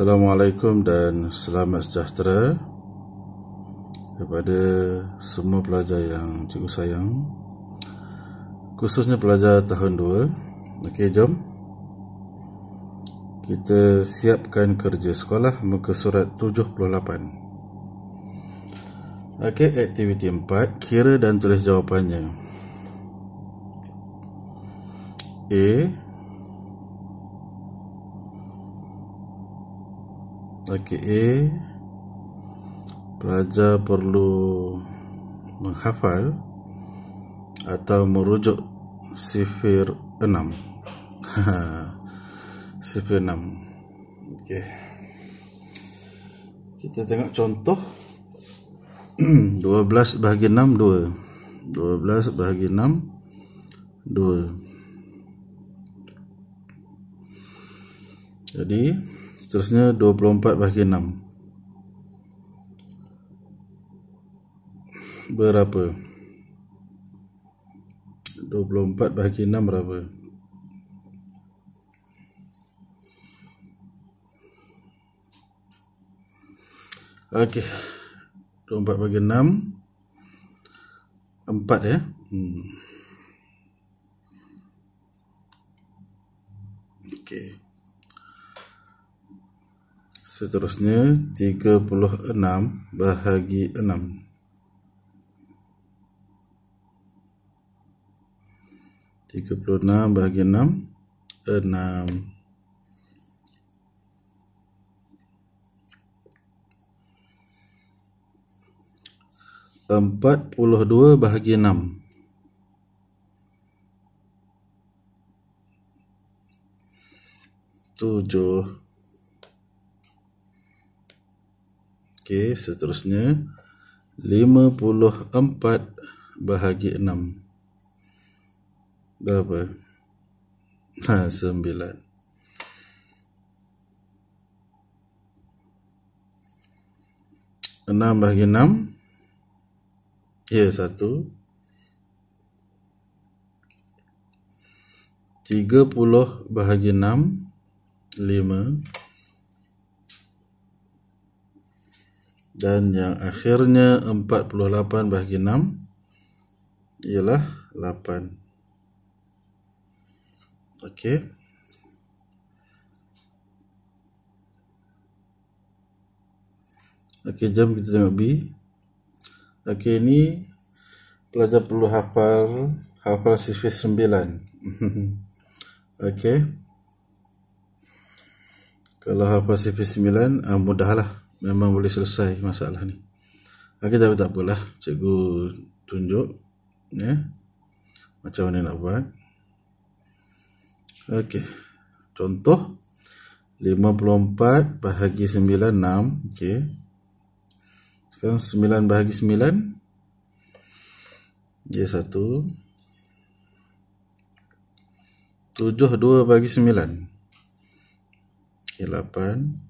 Assalamualaikum dan selamat sejahtera kepada semua pelajar yang cikgu sayang khususnya pelajar tahun 2 ok jom kita siapkan kerja sekolah muka surat 78 ok aktiviti 4 kira dan tulis jawapannya A Okey, A. Pelajar perlu menghafal atau merujuk sifir 6. sifir 6. Okey. Kita tengok contoh 12 bahagi 6 2. 12 bahagi 6 2. jadi seterusnya 24 bahagi 6 berapa 24 bahagi 6 berapa ok 24 bahagi 6 4 ya hmm. ok Seterusnya 36 bahagi 6 36 bahagi 6 6 Empat puluh dua bahagi enam Tujuh Okey, seterusnya 54 bahagi 6 Berapa? Ha, 9 Enam bahagi enam Ya satu Tiga puluh bahagi enam Lima dan yang akhirnya 48 bahagi 6 ialah 8 okey okey jom kita tengok B okey ini pelajar perlu hafal hafal sifis 9 okey kalau hafal sifis 9 uh, mudahlah memang boleh selesai masalah ni Okey ah, tapi tak apalah cikgu tunjuk ya yeah. macam mana nak buat Okey contoh 54 bahagi 9 6 okey sekarang 9 bahagi 9 dia 1 72 bahagi 9 okey 8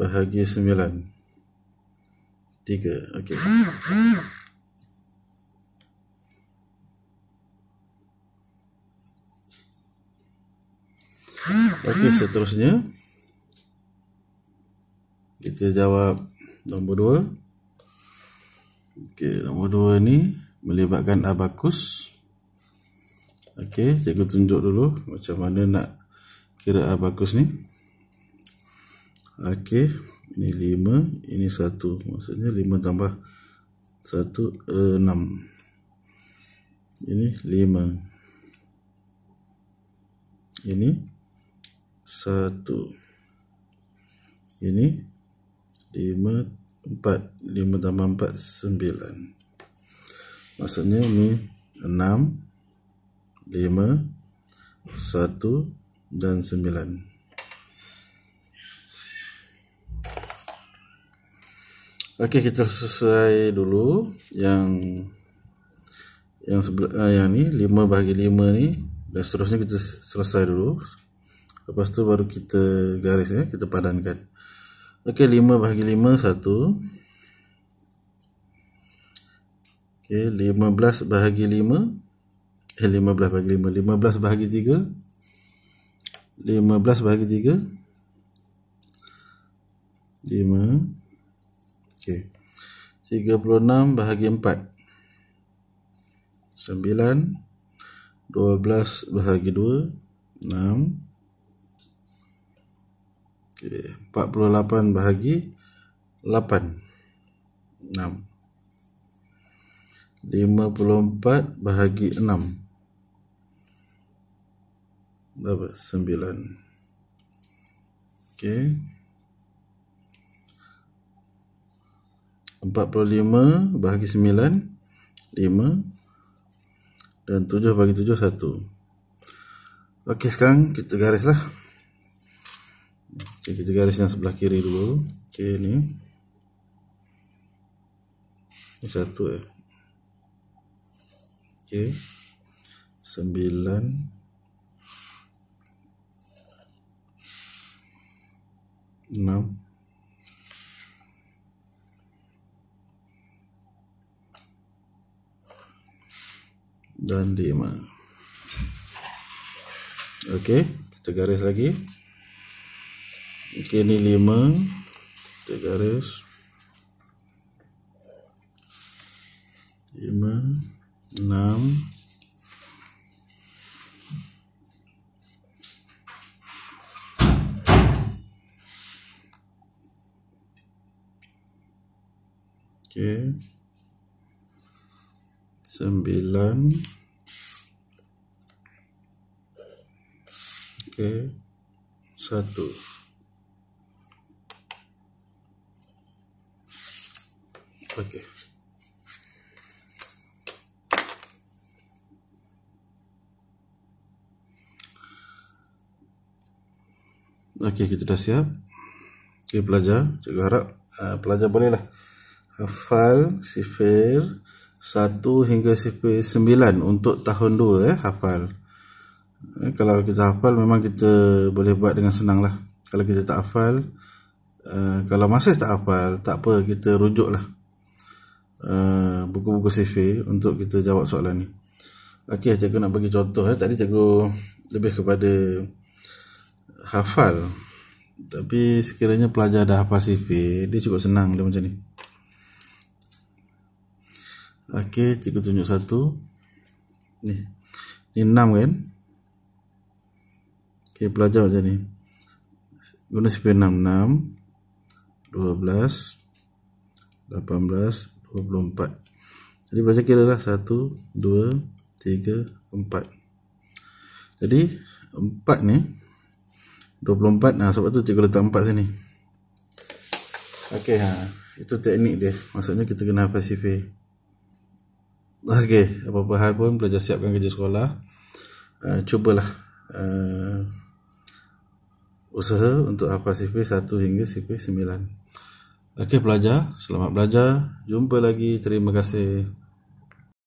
bahagi sembilan tiga okey okey seterusnya kita jawab nombor dua okey nombor dua ni melibatkan abakus okey cikgu tunjuk dulu macam mana nak kira abakus ni ok ini 5 ini 1 maksudnya 5 tambah 1 6 eh, ini 5 ini 1 ini 5 4 5 tambah 4 9 maksudnya ini 6 5 1 dan sembilan. Okey kita selesai dulu yang yang sebelah uh, yang ni lima bahagi lima ni dan seterusnya kita selesai dulu. Lepas tu baru kita garis ya, kita padankan. Okey lima bahagi lima satu. Okey lima 15 bahagi 5 eh 15 bahagi 5 15 bahagi Lima belas bahagi tiga. Lima okay. 36 bahagi 4 9 12 bahagi 2 6 okay. 48 bahagi 8 6 54 bahagi 6 Berapa? 9 Okay 45 bahagi 9 5 dan 7 bagi 7 1 ok sekarang kita garis lah okay, kita garis yang sebelah kiri dulu ok ni ni 1 eh ok 9 dan 5 ok kita garis lagi ok ni 5 kita garis 5 6 Okay sembilan okay satu okay Okey, kita dah siap. Okey, pelajar. Cikgu harap uh, pelajar bolehlah hafal sifir. 1 hingga 9 untuk tahun 2 eh, hafal eh, kalau kita hafal memang kita boleh buat dengan senang lah kalau kita tak hafal uh, kalau masih tak hafal tak apa kita rujuk lah uh, eh, buku-buku CV untuk kita jawab soalan ni ok cikgu nak bagi contoh eh. tadi cikgu lebih kepada hafal tapi sekiranya pelajar dah hafal CV dia cukup senang dia macam ni Okey, cikgu tunjuk satu. Ni. Ni enam kan? Okey, pelajar macam ni. Guna CP66. 12. 18. 24. Jadi belajar kira lah satu, dua, tiga, empat. Jadi 4 ni 24, nah, sebab tu cikgu letak empat sini Okay ha. itu teknik dia Maksudnya kita kena hafal sifir Okey, apa-apa hal pun belajar siapkan kerja sekolah. Uh, cubalah uh, usaha untuk apa CP 1 hingga CP 9. Okey pelajar, selamat belajar. Jumpa lagi. Terima kasih.